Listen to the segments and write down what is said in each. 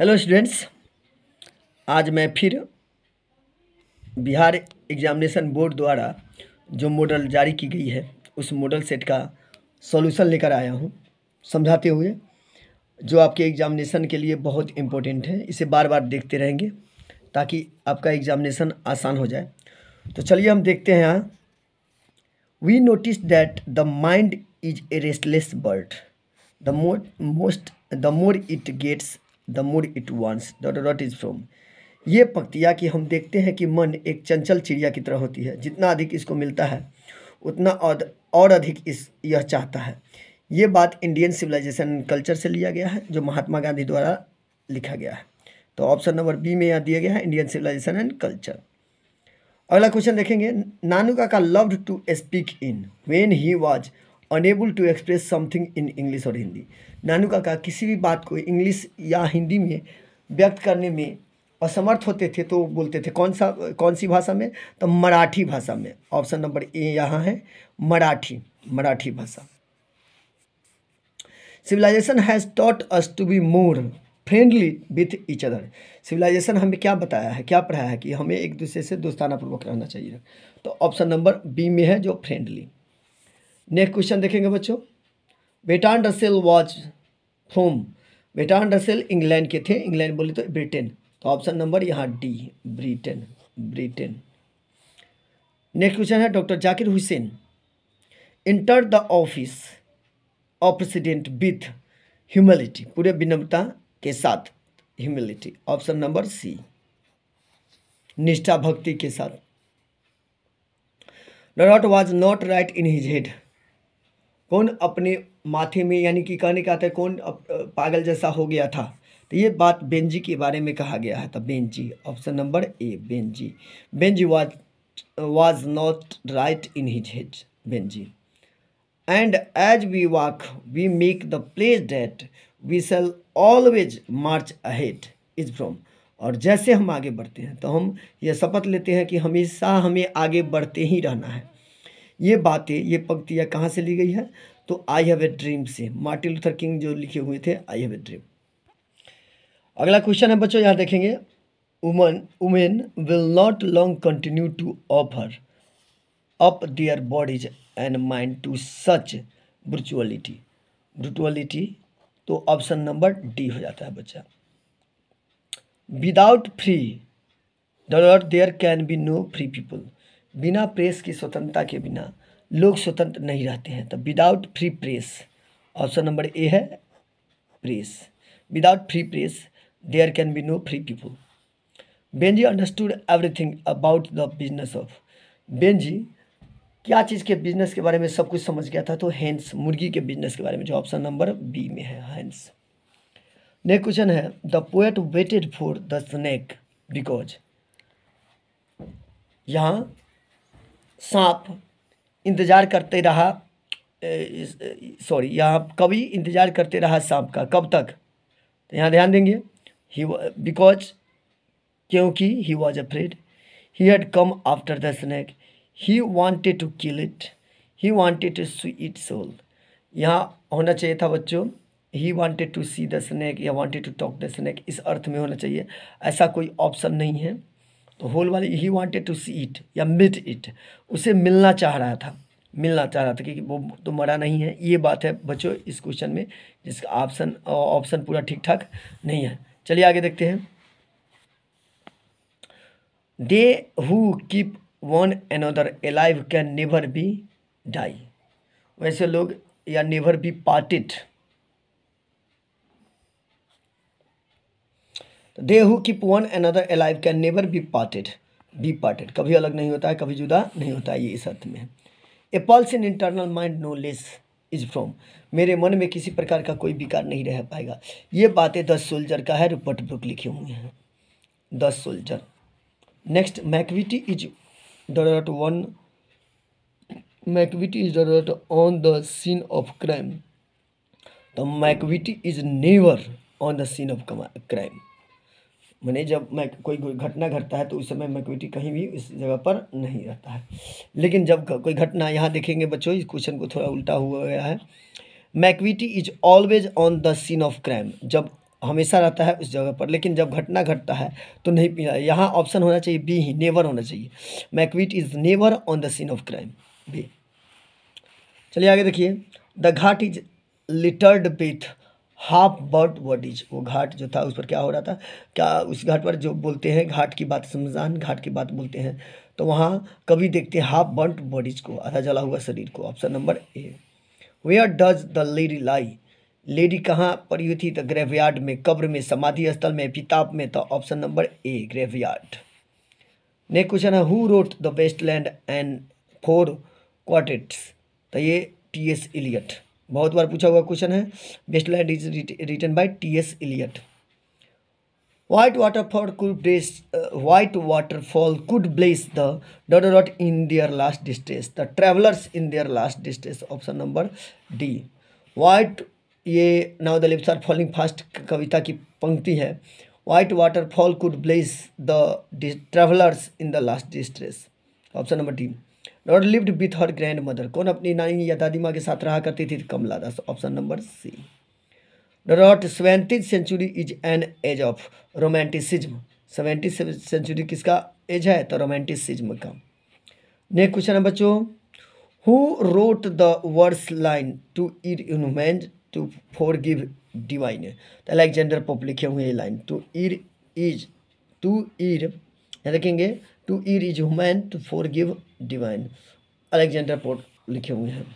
hello students आज मैं फिर बिहार एग्जामिनेशन बोर्ड द्वारा जो मॉडल जारी की गई है उस मॉडल सेट का सॉल्यूशन लेकर आया हूँ समझाते हुए जो आपके एग्जामिनेशन के लिए बहुत इम्पोर्टेंट है इसे बार बार देखते रहेंगे ताकि आपका एग्जामिनेशन आसान हो जाए तो चलिए हम देखते हैं यहाँ we notice that the mind is a restless bird the more most the more it gets the mood it wants dot dot is from ये पंक्तियाँ कि हम देखते हैं कि मन एक चंचल चिड़िया की तरह होती है जितना अधिक इसको मिलता है उतना और अधिक इस यह चाहता है ये बात इंडियन सिविलाइजेशन कल्चर से लिया गया है जो महात्मा गांधी द्वारा लिखा गया है तो ऑप्शन नंबर बी में यह दिया गया है इंडियन सिविलाइजेशन एंड कल्चर अगला क्वेश्चन देखेंगे नानुका का loved to speak in when he was unable to express something in English और हिंदी नानू काका किसी भी बात को इंग्लिश या हिंदी में व्यक्त करने में असमर्थ होते थे तो बोलते थे कौन सा कौन सी भाषा में तो मराठी भाषा में ऑप्शन नंबर ए यहाँ है मराठी मराठी भाषा civilization has taught us to be more friendly with each other civilization हमें क्या बताया है क्या पढ़ाया है कि हमें एक दूसरे से दोस्ताना पूर्वक रहना चाहिए तो ऑप्शन नंबर बी में है जो फ्रेंडली नेक्स्ट क्वेश्चन देखेंगे बच्चों Bertrand Russell was from Bertrand Russell England के थे इंग्लैंड बोले तो ब्रिटेन तो ऑप्शन नंबर यहाँ D Britain Britain next question है doctor Zakir Hussain enter the office of president with humility पूरे विनम्रता के साथ ह्यूमिलिटी ऑप्शन नंबर सी निष्ठा भक्ति के साथ lot was not right in his head कौन अपने माथे में यानी कि कहने का आता है कौन पागल जैसा हो गया था तो ये बात बेंजी के बारे में कहा गया है तो Benjy option number A Benjy Benjy was was not right in his head Benjy and as we walk we make the place that we shall always march ahead is from और जैसे हम आगे बढ़ते हैं तो हम यह शपथ लेते हैं कि हमेशा हमें आगे बढ़ते ही रहना है ये बातें ये पंक्तियाँ कहाँ से ली गई है तो आई हैव ए ड्रीम से मार्टिन लूथर किंग जो लिखे हुए थे आई हैव ए ड्रीम अगला क्वेश्चन है बच्चों यहाँ देखेंगे woman women will not long continue to offer up their bodies and mind to such brutality brutality तो ऑप्शन नंबर डी हो जाता है बच्चा without free dot there can be no free people बिना प्रेस की स्वतंत्रता के बिना लोग स्वतंत्र नहीं रहते हैं तो without free press option number A है press without free press there can be no free people Benjy understood everything about the business of Benjy क्या चीज़ के बिजनेस के बारे में सब कुछ समझ गया था तो हैंस मुर्गी के बिजनेस के बारे में जो ऑप्शन नंबर बी में है हैंस नेक्स्ट क्वेश्चन है the poet waited for the snake because यहाँ सांप इंतज़ार करते रहा सॉरी यहाँ कवि इंतज़ार करते रहा सांप का कब तक तो यहाँ ध्यान देंगे ही बिकॉज क्योंकि he was afraid he had come after the snake he wanted to kill it he wanted to see it soul यहाँ होना चाहिए था बच्चों he wanted to see the snake या wanted to talk the snake इस अर्थ में होना चाहिए ऐसा कोई ऑप्शन नहीं है तो होल वाले he wanted to see it या मिट इट उसे मिलना चाह रहा था मिलना चाह रहा था क्योंकि वो तो मरा नहीं है ये बात है बच्चों इस क्वेश्चन में जिसका ऑप्शन ऑप्शन पूरा ठीक ठाक नहीं है चलिए आगे देखते हैं they who keep one another alive can never be die वैसे लोग या never be parted they who keep one another alive can never be parted be parted कभी अलग नहीं होता है कभी जुदा नहीं होता है ये इस अर्थ में a pulse in internal mind no less is from मेरे मन में किसी प्रकार का कोई विकार नहीं रह पाएगा ये बातें द सोल्जर का है रिपोर्ट बुक लिखे हुए हैं the soldier next Macavity is dot one Macavity is dot on the scene of crime the Macavity is never on the scene of crime मैंने जब मैं कोई घटना घटता है तो उस समय मैक्विटी कहीं भी उस जगह पर नहीं रहता है लेकिन जब कोई घटना यहाँ देखेंगे बच्चों इस क्वेश्चन को थोड़ा उल्टा हुआ गया है Macavity is always on the scene of crime जब हमेशा रहता है उस जगह पर लेकिन जब घटना घटता है तो नहीं यहाँ ऑप्शन होना चाहिए बी ही नेवर होना चाहिए Macavity is never on the scene of crime B चलिए आगे देखिए the ghat is littered with half burnt bodies वो घाट जो था उस पर क्या हो रहा था क्या उस घाट पर जो बोलते हैं घाट की बात समझान घाट की बात बोलते हैं तो वहाँ कभी देखते हैं हाफ बर्ट बॉडीज को आधा जला हुआ शरीर को option number A where does the lady lie lady कहाँ पड़ी हुई थी तो ग्रेवयार्ड में कब्र में समाधि स्थल में पिताब में तो option number A graveyard next question है who wrote the waste land and four quartets तो ये टी एस इलियट बहुत बार पूछा हुआ क्वेश्चन है best line is written by T S Eliot white waterfall could bless white waterfall could bless the dot dot in their last distress the travellers in their last distress option number D white ये now the lips are falling fast कविता की पंक्ति है water waterfall could bless the travellers in the last distress option number D lord lived with her grandmother कौन अपनी नानी या दादी माँ के साथ रहा करती थी Kamala Das option number C dot seventy century is an age of romanticism seventy century किसका एज है तो रोमांटिसिज्म का नेक्स्ट क्वेश्चन है बच्चों who wrote the words line to err human to forgive divine तो अलेक्जेंडर पोप लिखे हुए line to err is to err देखेंगे to err is human to forgive divine Alexander पोर्ट लिखे हुए हैं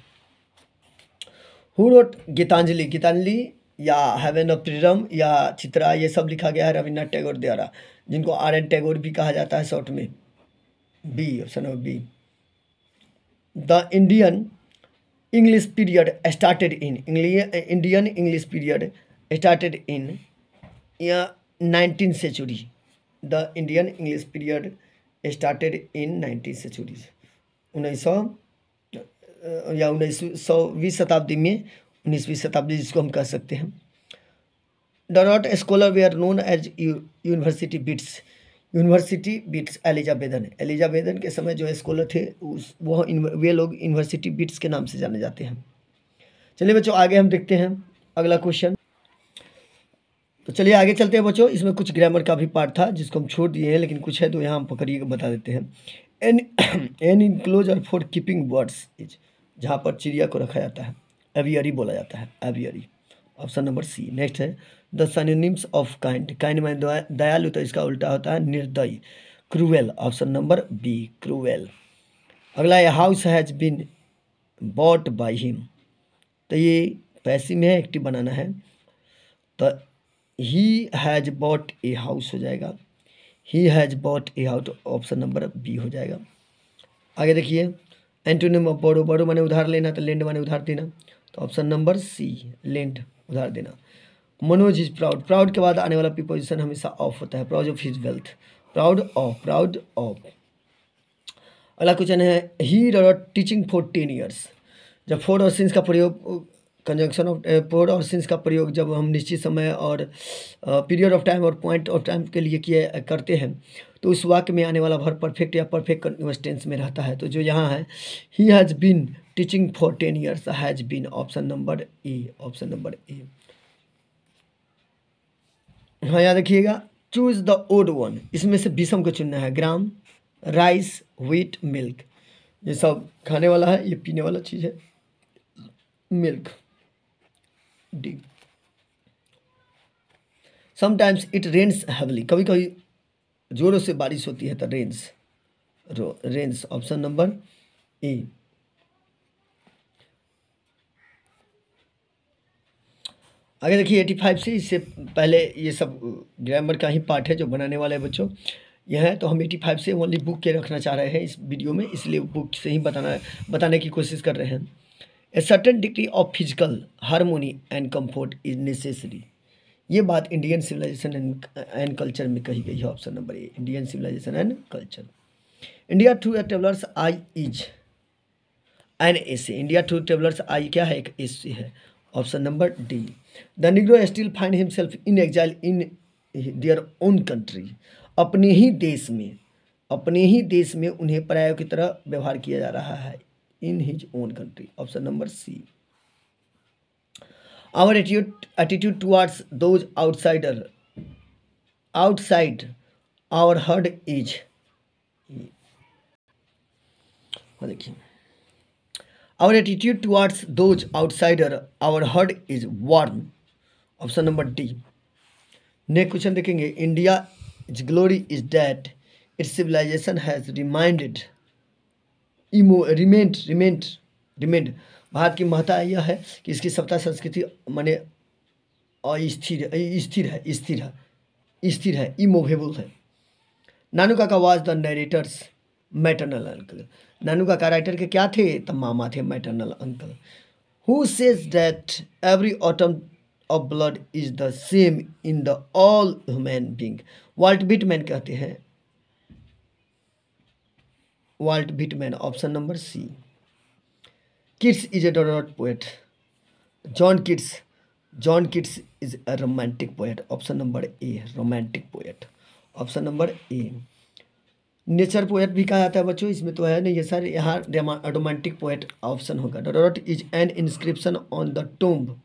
हु रोट गीतांजलि गीतांजलि या haven of freedom या चित्रा ये सब लिखा गया है रविन्द्रनाथ टैगोर द्वारा जिनको आर एन टैगोर भी कहा जाता है शॉर्ट में B option of B the Indian English period started in Indian English period started in या nineteen century the Indian English period started in nineteen century उन्नीस सौ या उन्नीस सौ बीस शताब्दी में उन्नीसवीं शताब्दी जिसको हम कह सकते हैं the not scholar were known as university wits university wits Elizabethan Elizabethan के समय जो स्कॉलर थे उस वो वे लोग यूनिवर्सिटी बिट्स के नाम से जाने जाते हैं चलिए बच्चों आगे हम देखते हैं अगला क्वेश्चन तो चलिए आगे चलते हैं बच्चों इसमें कुछ ग्रामर का भी पार्ट था जिसको हम छोड़ दिए हैं लेकिन कुछ है तो यहाँ हम पकड़िए बता देते हैं an an enclosure for keeping birds is जहाँ पर चिड़िया को रखा जाता है एवियरी बोला जाता है aviary option number C next है the synonyms of kind kind मैं दयालु तो इसका उल्टा होता है निर्दयी cruel option number B cruel अगला ये house has been bought by him तो ये पैसे में एक्टिव बनाना है तो he has bought a house हो जाएगा he has bought a house option number B हो जाएगा आगे देखिए एंटोनियो ऑफ बोरो बोरो माने उधार लेना तो लेंड माने उधार देना तो ऑप्शन नंबर सी लेंड उधार देना मनोज इज प्राउड प्राउड के बाद आने वाला प्रीपोजिशन हमेशा ऑफ होता है proud of his wealth proud of proud of अगला क्वेश्चन है he teaching for ten years जब फोर और सिंस का प्रयोग कंजंक्शन ऑफ पोर और सिंस का प्रयोग जब हम निश्चित समय और पीरियड ऑफ टाइम और पॉइंट ऑफ टाइम के लिए किए करते हैं तो उस वाक्य में आने वाला भर परफेक्ट या परफेक्ट कंटिन्यूस टेंस में रहता है तो जो यहाँ है he has been teaching for ten years has been option number A option number A हाँ याद रखिएगा चूज द ओड वन इसमें से विषम को चुनना है ग्राम राइस व्हीट मिल्क ये सब खाने वाला है ये पीने वाला चीज़ है milk D sometimes it rains heavily कभी कभी जोरों से बारिश होती है तो rains rains option number A आगे देखिए एटी फाइव से इससे पहले ये सब ग्रामर का ही पार्ट है जो बनाने वाले बच्चों यह है तो हम एटी फाइव से ओनली बुक के रखना चाह रहे हैं इस वीडियो में इसलिए बुक से ही बताना बताने की कोशिश कर रहे हैं a certain degree of physical harmony and comfort is necessary ये बात Indian civilisation and and culture में कही गई है option number A Indian civilisation and culture India to a travellers eye is an essay India to travellers eye क्या है एक सी है option number D the negro still find himself in exile in their own country अपने ही देश में अपने ही देश में उन्हें परायों की तरह व्यवहार किया जा रहा है in his own country option number C our attitude attitude towards those outsider outside our herd is देखिए our attitude towards those outsider our herd is warm option number D next question देखेंगे India is glory is that its civilisation has remained इमो remained remained remained भारत की महत्ता यह है कि इसकी सप्ताह संस्कृति माने अस्थिर स्थिर है स्थिर है स्थिर है इमोवेबल है नानुका का was the narrators maternal uncle नानुका का राइटर के क्या थे तब मामा थे maternal uncle who says that every atom of blood is the same in the all human being Walt Whitman कहते हैं Walt Whitman option number C Keats is a dot poet John Keats John Keats is a romantic poet option number A romantic poet option number A nature poet भी कहा जाता है बच्चों इसमें तो है नहीं है सर यहाँ रोमांटिक पोएट ऑप्शन होगा dot is an inscription on the tomb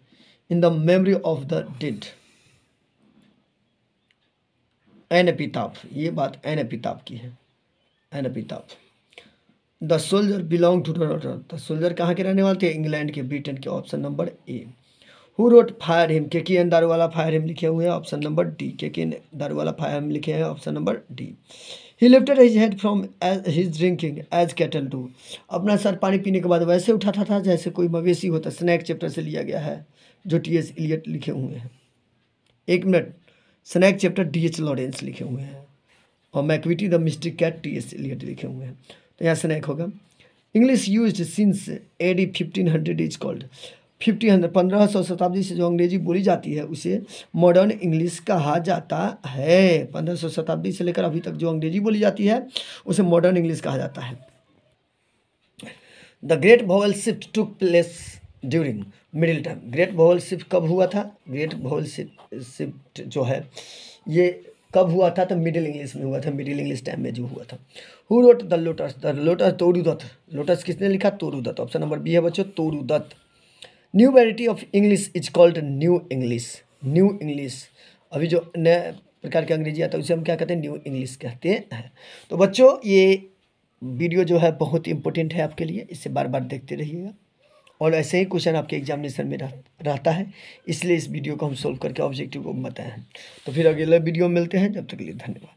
in the memory of the dead an epitaph ये बात एन एपिताप की है an epitaph the soldier belong to daughter the soldier कहाँ के रहने वाले थे इंग्लैंड के ब्रिटेन के option number A who wrote fire hymn Keki N Daruwalla fire hymn लिखे हुए हैं ऑप्शन नंबर डी के Keki N Daruwalla fire hymn लिखे हैं option number D he lifted his head from as his drinking as cattle to अपना सर पानी पीने के बाद वैसे उठाता था जैसे कोई मवेशी होता स्नैक चैप्टर से लिया गया है जो टी एस इलियट लिखे हुए हैं एक minute snake chapter D H Lawrence लिखे हुए हैं और Macavity the mystery cat T S Eliot लिखे हुए हैं तो यहाँ से नेक होगा English used since A D fifteen hundred is called fifteen hundred पंद्रह सौ शताब्दी से जो अंग्रेजी बोली जाती है उसे मॉडर्न इंग्लिश कहा जाता है पंद्रह सौ शताब्दी से लेकर अभी तक जो अंग्रेजी बोली जाती है उसे मॉडर्न इंग्लिश कहा जाता है the great vowel shift took place during middle term great vowel shift कब हुआ था ग्रेट भोवल शिफ्ट जो है ये कब हुआ था तो मिडिल इंग्लिश में हुआ था मिडिल इंग्लिश टाइम में जो हुआ था who wrote the lotus the lotus Toru Dutt lotus किसने लिखा तोरुदत्त ऑप्शन नंबर बी है बच्चों Toru Dutt new variety of English is called new English new English अभी जो नए प्रकार की अंग्रेजी आता है उसे हम क्या कहते हैं न्यू इंग्लिश कहते हैं तो बच्चों ये वीडियो जो है बहुत इंपॉर्टेंट है आपके लिए इसे बार बार देखते रहिएगा और ऐसे ही क्वेश्चन आपके एग्जामिनेशन में रहता है इसलिए इस वीडियो को हम सॉल्व करके ऑब्जेक्टिव को बताएं तो फिर अगले वीडियो में मिलते हैं जब तक के लिए धन्यवाद